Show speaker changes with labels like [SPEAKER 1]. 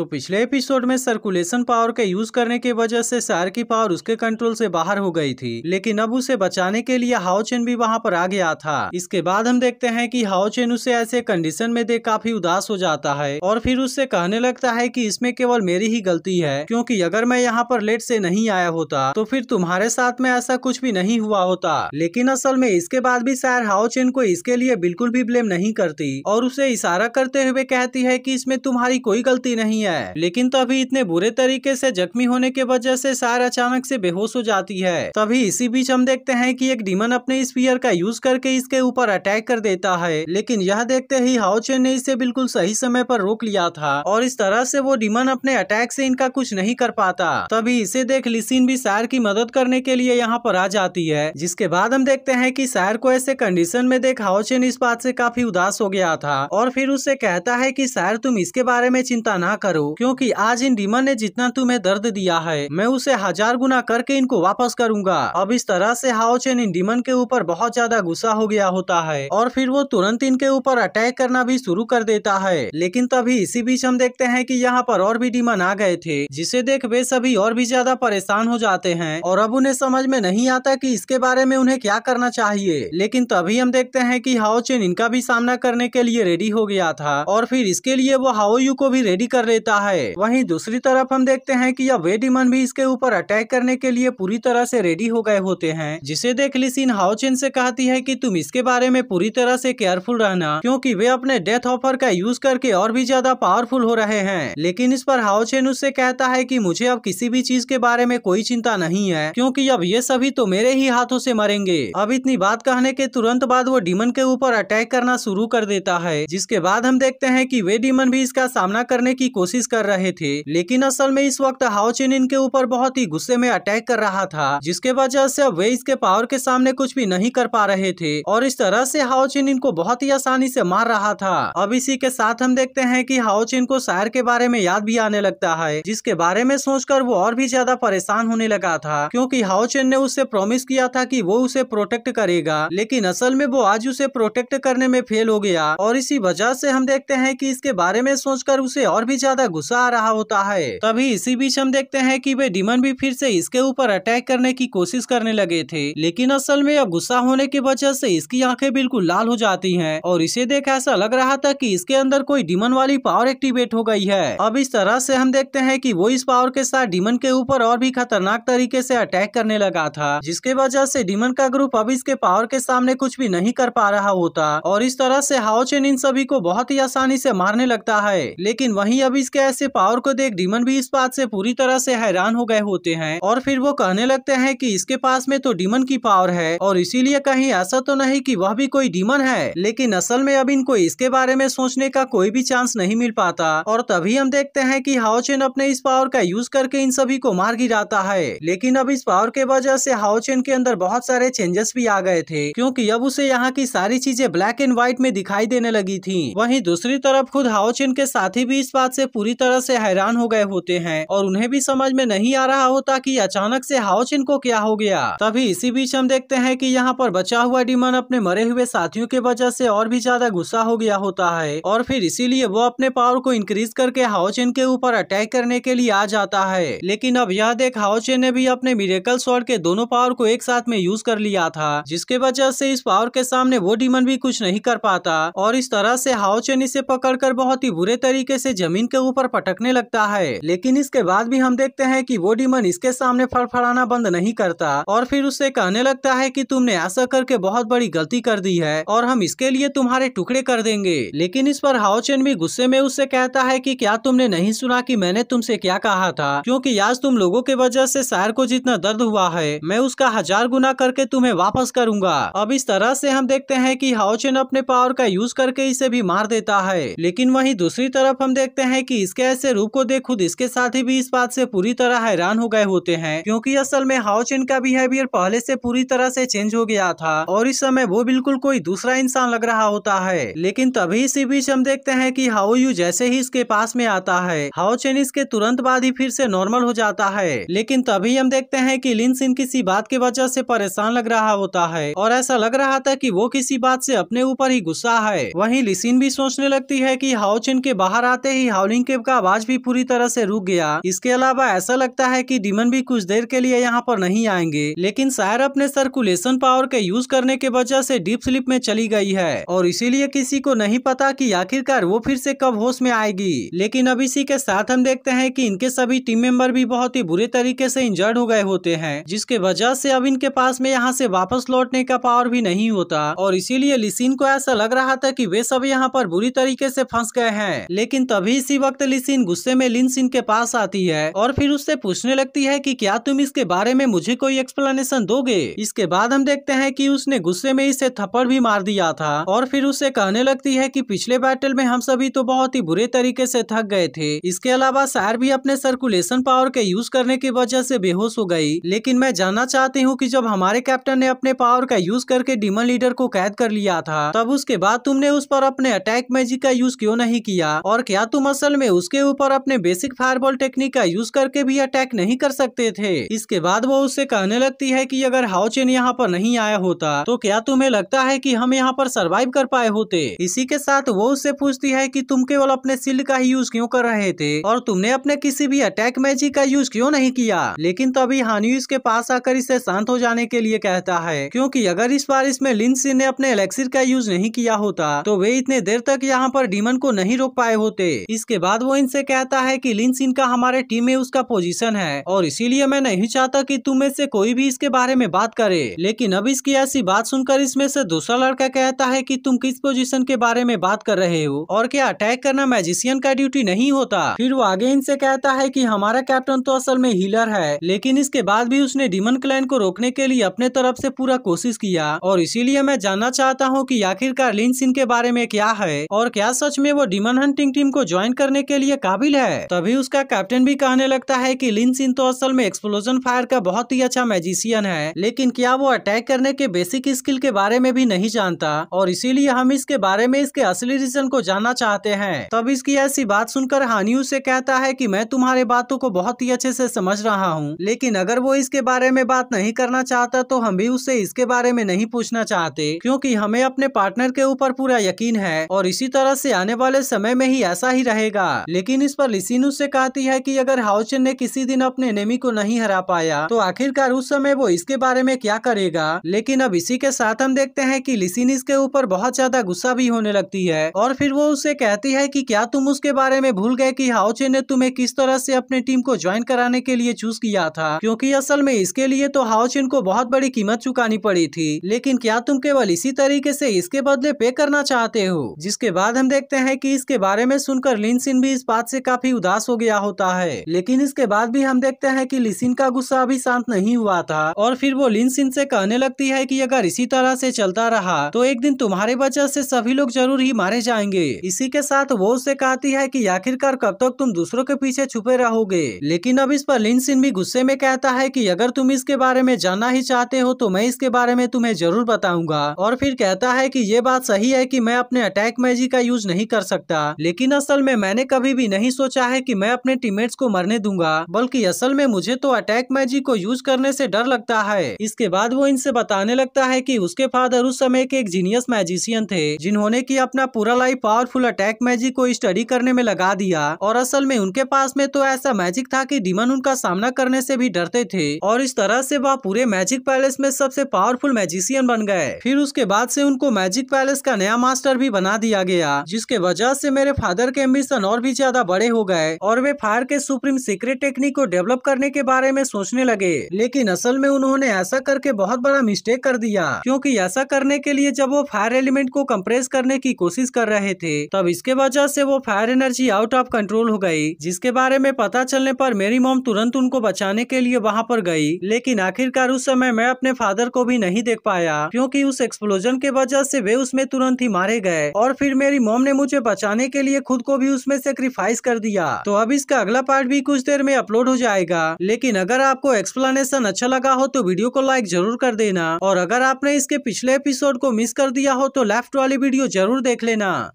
[SPEAKER 1] तो पिछले एपिसोड में सर्कुलेशन पावर का यूज करने की वजह से शार की पावर उसके कंट्रोल से बाहर हो गई थी लेकिन अब उसे बचाने के लिए हाउचेन भी वहां पर आ गया था इसके बाद हम देखते हैं कि हाउचेन उसे ऐसे कंडीशन में देख काफी उदास हो जाता है और फिर उससे कहने लगता है की इसमें केवल मेरी ही गलती है क्यूँकी अगर मैं यहाँ पर लेट से नहीं आया होता तो फिर तुम्हारे साथ में ऐसा कुछ भी नहीं हुआ होता लेकिन असल में इसके बाद भी शायर हाउचेन को इसके लिए बिल्कुल भी ब्लेम नहीं करती और उसे इशारा करते हुए कहती है की इसमें तुम्हारी कोई गलती नहीं है है लेकिन तभी तो इतने बुरे तरीके से जख्मी होने के वजह से सार अचानक से बेहोश हो जाती है तभी तो इसी बीच हम देखते हैं कि एक डीमन अपने स्पीयर का यूज करके इसके ऊपर अटैक कर देता है लेकिन यह देखते ही हाउचेन ने इसे बिल्कुल सही समय पर रोक लिया था और इस तरह से वो डीमन अपने अटैक से इनका कुछ नहीं कर पाता तभी तो इसे देख लिसिन भी सार की मदद करने के लिए यहाँ पर आ जाती है जिसके बाद हम देखते हैं की सार को ऐसे कंडीशन में देख हाउचेन इस बात से काफी उदास हो गया था और फिर उससे कहता है की सार तुम इसके बारे में चिंता न करो करो क्योंकि आज इन डीमन ने जितना तुम्हें दर्द दिया है मैं उसे हजार गुना करके इनको वापस करूंगा अब इस तरह से हाउचेन इन डीमन के ऊपर बहुत ज्यादा गुस्सा हो गया होता है और फिर वो तुरंत इनके ऊपर अटैक करना भी शुरू कर देता है लेकिन तभी इसी बीच हम देखते हैं की यहाँ पर और भी डीमन आ गए थे जिसे देख वे सभी और भी ज्यादा परेशान हो जाते हैं और अब उन्हें समझ में नहीं आता की इसके बारे में उन्हें क्या करना चाहिए लेकिन तभी हम देखते हैं की हाउचेन इनका भी सामना करने के लिए रेडी हो गया था और फिर इसके लिए वो हाओयू को भी रेडी कर लेते देता है वहीं दूसरी तरफ हम देखते हैं कि यह वे डिमन भी इसके ऊपर अटैक करने के लिए पूरी तरह से रेडी हो गए होते हैं जिसे देख लिसिन हाउचेन से कहती है कि तुम इसके बारे में पूरी तरह से केयरफुल रहना क्योंकि वे अपने डेथ ऑफर का यूज करके और भी ज्यादा पावरफुल हो रहे हैं लेकिन इस पर हाउचेन उससे कहता है की मुझे अब किसी भी चीज के बारे में कोई चिंता नहीं है क्यूँकी अब ये सभी तो मेरे ही हाथों से मरेंगे अब इतनी बात कहने के तुरंत बाद वो डिमन के ऊपर अटैक करना शुरू कर देता है जिसके बाद हम देखते हैं की वे डिमन भी इसका सामना करने की कोशिश कोशिश कर रहे थे लेकिन असल में इस वक्त हाओचिन इनके ऊपर बहुत ही गुस्से में अटैक कर रहा था जिसके वजह से वे इसके पावर के सामने कुछ भी नहीं कर पा रहे थे और इस तरह से हाओचिन इनको बहुत ही आसानी से मार रहा था अब इसी के साथ हम देखते हैं कि हाओचिन को शायर के बारे में याद भी आने लगता है जिसके बारे में सोचकर वो और भी ज्यादा परेशान होने लगा था क्योंकि हाओचेन ने उससे प्रॉमिस किया था कि वो उसे प्रोटेक्ट करेगा लेकिन असल में वो आज उसे प्रोटेक्ट करने में फेल हो गया और इसी वजह से हम देखते हैं कि इसके बारे में सोचकर उसे और भी ज्यादा ज्यादा गुस्सा आ रहा होता है तभी इसी बीच हम देखते हैं कि वे डिमन भी फिर से इसके ऊपर अटैक करने की कोशिश करने लगे थे लेकिन असल में अब गुस्सा होने की वजह से इसकी आंखें बिल्कुल लाल हो जाती हैं और इसे देख ऐसा लग रहा था कि इसके अंदर कोई डिमन वाली पावर एक्टिवेट हो गई है अब इस तरह से हम देखते हैं कि वो इस पावर के साथ डिमन के ऊपर और भी खतरनाक तरीके से अटैक करने लगा था जिसके वजह से डिमन का ग्रुप अब इसके पावर के सामने कुछ भी नहीं कर पा रहा होता और इस तरह से हाउचेन इन सभी को बहुत ही आसानी से मारने लगता है लेकिन वही अब इस इसके ऐसे पावर को देख डीमन भी इस बात से पूरी तरह से हैरान हो गए होते हैं और फिर वो कहने लगते हैं कि इसके पास में तो डीमन की पावर है और इसीलिए कहीं ऐसा तो नहीं कि वह भी कोई डीमन है लेकिन असल में अब इनको इसके बारे में सोचने का कोई भी चांस नहीं मिल पाता और तभी हम देखते हैं की हाउचेन अपने इस पावर का यूज करके इन सभी को मार गिराता है लेकिन अब इस पावर के वजह से हाउचेन के अंदर बहुत सारे चेंजेस भी आ गए थे क्यूँकी अब उसे यहाँ की सारी चीजें ब्लैक एंड व्हाइट में दिखाई देने लगी थी वही दूसरी तरफ खुद हाउचेन के साथी भी इस बात से पूरी तरह से हैरान हो गए होते हैं और उन्हें भी समझ में नहीं आ रहा होता कि अचानक से हाउच इनको क्या हो गया तभी इसी बीच हम देखते हैं कि यहाँ पर बचा हुआ डिमन अपने मरे हुए साथियों के वजह से और भी ज्यादा गुस्सा हो गया होता है और फिर इसीलिए वो अपने पावर को इंक्रीज करके हाउचिन के ऊपर अटैक करने के लिए आ जाता है लेकिन अब यह देख हाउचेन ने भी अपने मिरेकल स्वॉर्ड के दोनों पावर को एक साथ में यूज कर लिया था जिसके वजह से इस पावर के सामने वो डिमन भी कुछ नहीं कर पाता और इस तरह से हाउचेन इसे पकड़कर बहुत ही बुरे तरीके से जमीन के मुंह पर पटकने लगता है लेकिन इसके बाद भी हम देखते हैं कि वो डिमन इसके सामने फड़फड़ाना बंद नहीं करता और फिर उससे कहने लगता है कि तुमने ऐसा करके बहुत बड़ी गलती कर दी है और हम इसके लिए तुम्हारे टुकड़े कर देंगे लेकिन इस पर हाउचेन भी गुस्से में उससे कहता है की क्या तुमने नहीं सुना की मैंने तुमसे क्या कहा था क्यूँकी आज तुम लोगों के वजह ऐसी शायर को जितना दर्द हुआ है मैं उसका हजार गुना करके तुम्हें वापस करूंगा अब इस तरह ऐसी हम देखते हैं की हाउचेन अपने पावर का यूज करके इसे भी मार देता है लेकिन वही दूसरी तरफ हम देखते हैं कि इसके ऐसे रूप को देख खुद इसके साथी भी इस बात से पूरी तरह हैरान हो गए होते हैं क्योंकि असल में हाउचेन का बिहेवियर पहले से पूरी तरह से चेंज हो गया था और इस समय वो बिल्कुल कोई दूसरा इंसान लग रहा होता है लेकिन तभी इसी बीच हम देखते हैं कि हाउ यू जैसे ही इसके पास में आता है हाउ चेन इसके तुरंत बाद ही फिर से नॉर्मल हो जाता है लेकिन तभी हम देखते हैं कि लिनसिन किसी बात की वजह से परेशान लग रहा होता है और ऐसा लग रहा था कि वो किसी बात से अपने ऊपर ही गुस्सा है वहीं लिसिन भी सोचने लगती है कि हाउचेन के बाहर आते ही हाउलिंग केव का आवाज भी पूरी तरह से रुक गया इसके अलावा ऐसा लगता है कि डिमन भी कुछ देर के लिए यहाँ पर नहीं आएंगे लेकिन सायर अपने सर्कुलेशन पावर के यूज करने के वजह से डीप स्लिप में चली गई है और इसीलिए किसी को नहीं पता की आखिरकार वो फिर से कब होश में आएगी लेकिन अब इसी के साथ हम देखते हैं की इनके सभी टीम मेंबर भी बहुत ही बुरे तरीके ऐसी इंजर्ड हो गए होते हैं जिसके वजह ऐसी अब इनके पास में यहाँ ऐसी वापस लौटने का पावर भी नहीं होता और इसीलिए लिसिन को ऐसा लग रहा था कि वे सब यहाँ पर बुरी तरीके से फंस गए हैं लेकिन तभी इसी वक्त लिसिन गुस्से में लिनसिन के पास आती है और फिर उससे पूछने लगती है कि क्या तुम इसके बारे में मुझे कोई एक्सप्लेनेशन दोगे इसके बाद हम देखते हैं कि उसने गुस्से में इसे थप्पड़ भी मार दिया था और फिर उसे कहने लगती है कि पिछले बैटल में हम सभी तो बहुत ही बुरे तरीके से थक गए थे इसके अलावा सैर भी अपने सर्कुलेशन पावर के यूज करने की वजह से बेहोश हो गई लेकिन मैं जानना चाहती हूँ की जब हमारे कैप्टन ने अपने पावर का यूज करके डिमन लीडर को कैद कर लिया था तब उसके बाद तुमने उस पर अपने अटैक मैजिक का यूज क्यों नहीं किया और क्या तुम असल में उसके ऊपर अपने बेसिक फायरबॉल टेक्निक का यूज करके भी अटैक नहीं कर सकते थे इसके बाद वो उससे कहने लगती है की अगर हाउचेन यहाँ पर नहीं आया होता तो क्या तुम्हें लगता है की हम यहाँ पर सर्वाइव कर पाए होते इसी के साथ वो उससे पूछती है की तुम केवल अपने सील्ड का ही यूज क्यों कर रहे थे और तुमने अपने किसी भी अटैक मैजिक का यूज क्यों नहीं किया लेकिन तभी हानि इसके पास आकर इसे शांत हो जाने के लिए कहता है क्योंकि अगर इस बार इसमें लिंस ने अपने एलेक्सिर का यूज नहीं किया होता तो वे इतने देर तक यहाँ पर डीमन को नहीं रोक पाए होते इसके बाद बाद वो इनसे कहता है कि लिन इनका का हमारे टीम में उसका पोजीशन है और इसीलिए मैं नहीं चाहता कि तुम में से कोई भी इसके बारे में बात करे लेकिन अब इसकी ऐसी बात सुनकर इसमें से दूसरा लड़का कहता है कि तुम किस पोजीशन के बारे में बात कर रहे हो और क्या अटैक करना मैजिशियन का ड्यूटी नहीं होता फिर वो आगे इनसे कहता है की हमारा कैप्टन तो असल में हीलर है लेकिन इसके बाद भी उसने डिमन क्लाइन को रोकने के लिए अपने तरफ ऐसी पूरा कोशिश किया और इसीलिए मैं जानना चाहता हूँ की आखिरकार लिन इनके के बारे में क्या है और क्या सच में वो डिमन हंटिंग टीम को ज्वाइन करने करने के लिए काबिल है तभी उसका कैप्टन भी कहने लगता है की लिन सिंह तो असल में एक्सप्लोजन फायर का बहुत ही अच्छा मैजिशियन है लेकिन क्या वो अटैक करने के बेसिक स्किल के बारे में भी नहीं जानता और इसीलिए हम इसके बारे में इसके असली रीजन को जानना चाहते हैं तब इसकी ऐसी बात सुनकर हानि से कहता है कि मैं तुम्हारे बातों को बहुत ही अच्छे से समझ रहा हूँ लेकिन अगर वो इसके बारे में बात नहीं करना चाहता तो हम भी उससे इसके बारे में नहीं पूछना चाहते क्योंकि हमें अपने पार्टनर के ऊपर पूरा यकीन है और इसी तरह से आने वाले समय में ही ऐसा ही रहेगा लेकिन इस पर लिसिन से कहती है कि अगर हाउचन ने किसी दिन अपने नेमी को नहीं हरा पाया तो आखिरकार उस समय वो इसके बारे में क्या करेगा लेकिन अब इसी के साथ हम देखते हैं कि लिसिन इसके ऊपर बहुत ज्यादा गुस्सा भी होने लगती है और फिर वो उसे कहती है की क्या तुम उसके बारे में भूल गए की हाउचन ने तुम्हें किस तरह से अपने टीम को ज्वाइन कराने के लिए चूज किया था क्यूँकी असल में इसके लिए तो हाउचिन को बहुत बड़ी कीमत चुकानी पड़ी थी लेकिन क्या तुम केवल इसी तरीके ऐसी इसके बदले पे करना चाहते हो जिसके बाद हम देखते हैं कि इसके बारे में सुनकर लिनसिन भी इस बात से काफी उदास हो गया होता है लेकिन इसके बाद भी हम देखते हैं कि लिसिन का गुस्सा अभी शांत नहीं हुआ था और फिर वो सिंह से कहने लगती है कि अगर इसी तरह से चलता रहा तो एक दिन तुम्हारे वजह से सभी लोग जरूर ही मारे जाएंगे इसी के साथ वो उससे कहती है की आखिरकार कब तक तुम दूसरों के पीछे छुपे रहोगे लेकिन अब इस पर सिंह भी गुस्से में कहता है की अगर तुम इसके बारे में जानना ही चाहते हो तो मैं इसके बारे में तुम्हें जरूर बताऊंगा और फिर कहता है की ये बात सही है की मैं अपने अटैक मैजिक का यूज नहीं कर सकता लेकिन असल में मैंने कभी भी नहीं सोचा है कि मैं अपने टीममेट्स को मरने दूंगा बल्कि असल में मुझे तो अटैक मैजिक को यूज करने से डर लगता है इसके बाद वो इनसे बताने लगता है कि उसके फादर उस समय के एक जीनियस मैजिशियन थे जिन्होंने की अपना पूरा लाइफ पावरफुल अटैक मैजिक को स्टडी करने में लगा दिया और असल में उनके पास में तो ऐसा मैजिक था की डिमन उनका सामना करने से भी डरते थे और इस तरह से वह पूरे मैजिक पैलेस में सबसे पावरफुल मैजिशियन बन गए फिर उसके बाद ऐसी उनको मैजिक पैलेस का नया मास्टर भी बना दिया गया जिसके वजह से मेरे फादर के एम्बिशन और और भी ज्यादा बड़े हो गए और वे फायर के सुप्रीम सीक्रेट टेक्निक को डेवलप करने के बारे में सोचने लगे लेकिन असल में उन्होंने ऐसा करके बहुत बड़ा मिस्टेक कर दिया क्योंकि ऐसा करने के लिए जब वो फायर एलिमेंट को कंप्रेस करने की कोशिश कर रहे थे तब इसके वजह से वो fire energy out of control हो गई जिसके बारे में पता चलने पर मेरी मोम तुरंत उनको बचाने के लिए वहाँ पर गई लेकिन आखिरकार उस समय मैं अपने फादर को भी नहीं देख पाया क्योंकि उस एक्सप्लोजन के वजह से वे उसमें तुरंत ही मारे गए और फिर मेरी मोम ने मुझे बचाने के लिए खुद को भी उसमें सेक्रीफाइस कर दिया तो अब इसका अगला पार्ट भी कुछ देर में अपलोड हो जाएगा लेकिन अगर आपको एक्सप्लेनेशन अच्छा लगा हो तो वीडियो को लाइक जरूर कर देना और अगर आपने इसके पिछले एपिसोड को मिस कर दिया हो तो लेफ्ट वाली वीडियो जरूर देख लेना